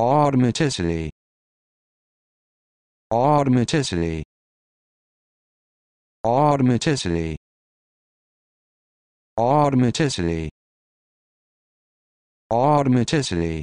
automaticity automaticity automaticity automaticity automaticity